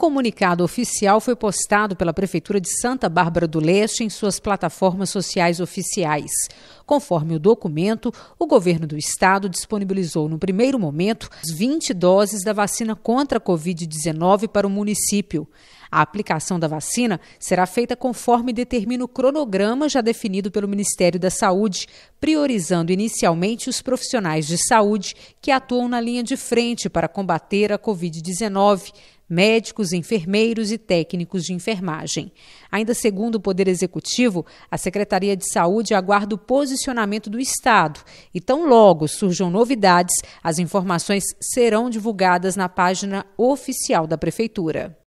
comunicado oficial foi postado pela Prefeitura de Santa Bárbara do Leste em suas plataformas sociais oficiais. Conforme o documento, o governo do estado disponibilizou no primeiro momento 20 doses da vacina contra a Covid-19 para o município. A aplicação da vacina será feita conforme determina o cronograma já definido pelo Ministério da Saúde, priorizando inicialmente os profissionais de saúde que atuam na linha de frente para combater a Covid-19, médicos, enfermeiros e técnicos de enfermagem. Ainda segundo o Poder Executivo, a Secretaria de Saúde aguarda o posicionamento do Estado e, tão logo surjam novidades, as informações serão divulgadas na página oficial da Prefeitura.